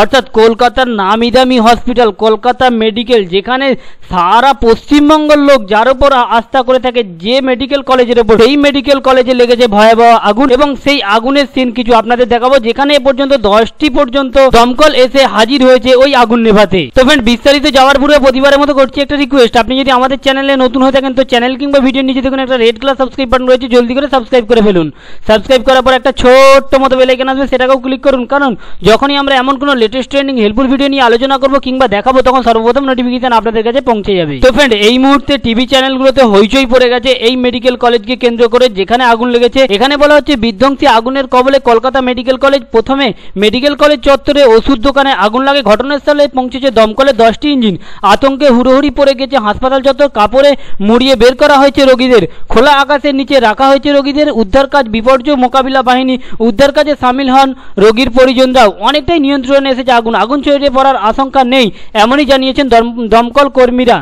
অর্থাৎ কলকাতার নামি দামি হসপিটাল কলকাতা মেডিকেল যেখানে সারা পশ্চিমবঙ্গের লোক যার উপর আস্থা করে থাকে যে মেডিকেল কলেজের ওপর সেই মেডিকেল কলেজে লেগেছে ভয়াবহ আগুন এবং সেই আগুনের সিন কিছু আপনাদের দেখাবো যেখানে এ পর্যন্ত দশটি পর্যন্ত দমকল এসে হাজির হয়েছে ওই আগুন নেভাতে তো ফ্রেন্ড বিস্তারিত যাওয়ার পূর্বে প্রতিবারের মতো করছি একটা রিকোয়েস্ট আপনি যদি আমাদের চ্যানেলে নতুন হয়ে থাকেন তো চ্যানেল কিংবা ভিডিও নিচে দেখুন একটা রেড কালার সাবস্ক্রাইব বাটন রয়েছে জলদি করে সাবস্ক্রাইব করে ফেলুন সাবস্ক্রাইব করার পর একটা ছোট্ট মতো বেলাইকান আসবে সেটাকেও ক্লিক করুন কারণ যখনই আমরা এমন কোনো লেটেস্ট ট্রেন্ডিং হেল্পফুল ভিডিও নিয়ে আলোচনা করবো কিংবা দেখাবো তখন সর্বপ্রথম নোটিফিকেশন আপনাদের কাছে পৌঁছে যাবে তো ফ্রেন্ড এই মুহূর্তে টিভি চ্যানেলগুলোতে হইচই পড়ে গেছে এই মেডিকেল কলেজকে কেন্দ্র করে যেখানে আগুন লেগেছে এখানে বলা হচ্ছে বিধ্বংসী আগুনের কবলে কলকাতা মেডিকেল কলেজ প্রথমে মেডিকেল কলেজ চত্বরে ওষুধ দোকানে আগুন লাগে ঘটনাস্থলে পৌঁছেছে দমকলের দশটি ইঞ্জিন আতঙ্কে হুড়োহুড়ি পড়ে গেছে হাসপাতাল চত্বর কাপড়ে মুড়িয়ে বের করা হয়েছে রোগীদের খোলা আকাশের নিচে রাখা হয়েছে রোগীদের উদ্ধার কাজ বিপর্যয় মোকাবিলা বাহিনী উদ্ধার কাজে সামিল হন রোগীর পরিজনরাও অনেকটাই নিয়ন্ত্রণে সেখানে এসেছে আগুন আগুন ছড়িয়ে পড়ার আশঙ্কা নেই এমনই জানিয়েছেন দমকল কর্মীরা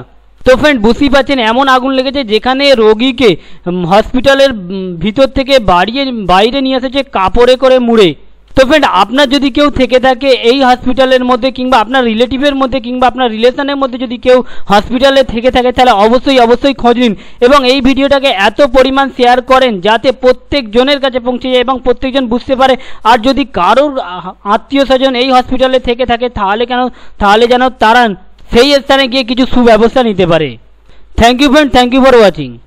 তো ফ্রেন্ড বুঝতেই পারছেন এমন আগুন লেগেছে যেখানে রোগীকে হসপিটালের ভিতর থেকে বাড়িয়ে বাইরে নিয়ে এসেছে কাপড়ে করে মুড়ে তো ফ্রেন্ড আপনার যদি কেউ থেকে থাকে এই হসপিটালের মধ্যে কিংবা আপনার রিলেটিভের মধ্যে কিংবা আপনার রিলেশনের মধ্যে যদি কেউ হসপিটালে থেকে থাকে তাহলে অবশ্যই অবশ্যই খোঁজ নিন এবং এই ভিডিওটাকে এত পরিমাণ শেয়ার করেন যাতে প্রত্যেক জনের কাছে পৌঁছে যায় এবং প্রত্যেকজন বুঝতে পারে আর যদি কারোর আত্মীয় স্বজন এই হসপিটালে থেকে থাকে তাহলে কেন তাহলে যেন তারা সেই স্থানে গিয়ে কিছু সুব্যবস্থা নিতে পারে thank you friend thank you for watching